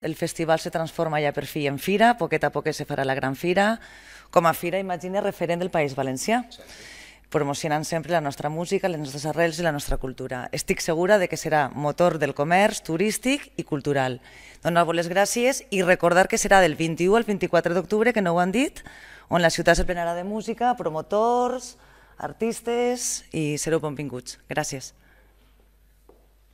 El festival se transforma ja per fi en fira, poquet a poquet se farà la gran fira, com a fira, imagina, referent del País Valencià, promocionant sempre la nostra música, les nostres arrels i la nostra cultura. Estic segura de que serà motor del comerç, turístic i cultural. Donar-vos les gràcies i recordar que serà del 21 al 24 d'octubre, que no ho han dit, on la ciutat se plenarà de música, promotors, artistes i sereu benvinguts. Gràcies.